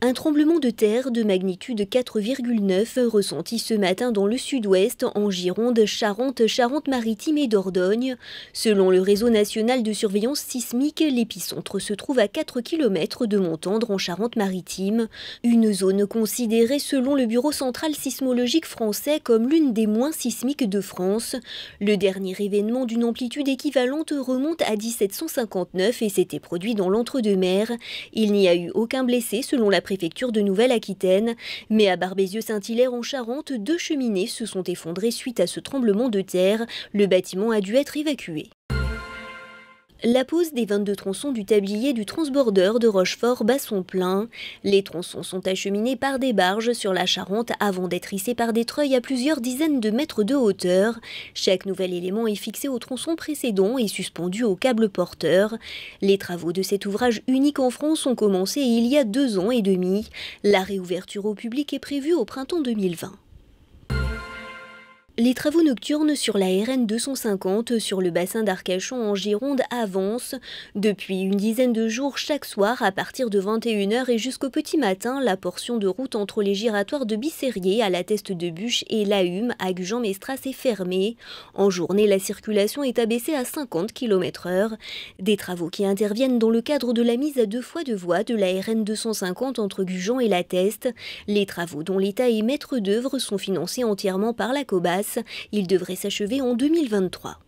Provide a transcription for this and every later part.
Un tremblement de terre de magnitude 4,9 ressenti ce matin dans le sud-ouest, en Gironde, Charente, Charente-Maritime et Dordogne. Selon le réseau national de surveillance sismique, l'épicentre se trouve à 4 km de Montendre en Charente-Maritime, une zone considérée selon le Bureau central sismologique français comme l'une des moins sismiques de France. Le dernier événement d'une amplitude équivalente remonte à 1759 et s'était produit dans l'entre-deux-mers. Il n'y a eu aucun blessé selon la préfecture de Nouvelle-Aquitaine. Mais à barbézieux saint hilaire en Charente, deux cheminées se sont effondrées suite à ce tremblement de terre. Le bâtiment a dû être évacué. La pose des 22 tronçons du tablier du transbordeur de Rochefort bat son plein. Les tronçons sont acheminés par des barges sur la Charente avant d'être hissés par des treuils à plusieurs dizaines de mètres de hauteur. Chaque nouvel élément est fixé au tronçon précédent et suspendu au câble porteur. Les travaux de cet ouvrage unique en France ont commencé il y a deux ans et demi. La réouverture au public est prévue au printemps 2020. Les travaux nocturnes sur la RN 250 sur le bassin d'Arcachon en Gironde avancent. Depuis une dizaine de jours chaque soir, à partir de 21h et jusqu'au petit matin, la portion de route entre les giratoires de Bisserrier à la Teste de Bûche et La Hume à Gujan-Mestras est fermée. En journée, la circulation est abaissée à 50 km/h. Des travaux qui interviennent dans le cadre de la mise à deux fois de voie de la RN 250 entre Gujan et la Teste. Les travaux dont l'État est maître d'œuvre sont financés entièrement par la COBAS il devrait s'achever en 2023.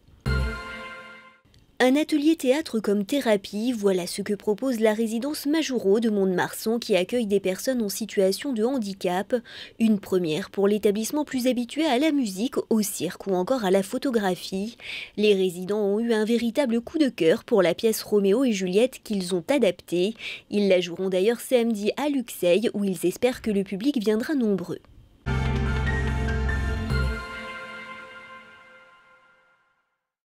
Un atelier théâtre comme thérapie, voilà ce que propose la résidence Majuro de Mont-de-Marsan qui accueille des personnes en situation de handicap. Une première pour l'établissement plus habitué à la musique, au cirque ou encore à la photographie. Les résidents ont eu un véritable coup de cœur pour la pièce Roméo et Juliette qu'ils ont adaptée. Ils la joueront d'ailleurs samedi à Luxeuil où ils espèrent que le public viendra nombreux.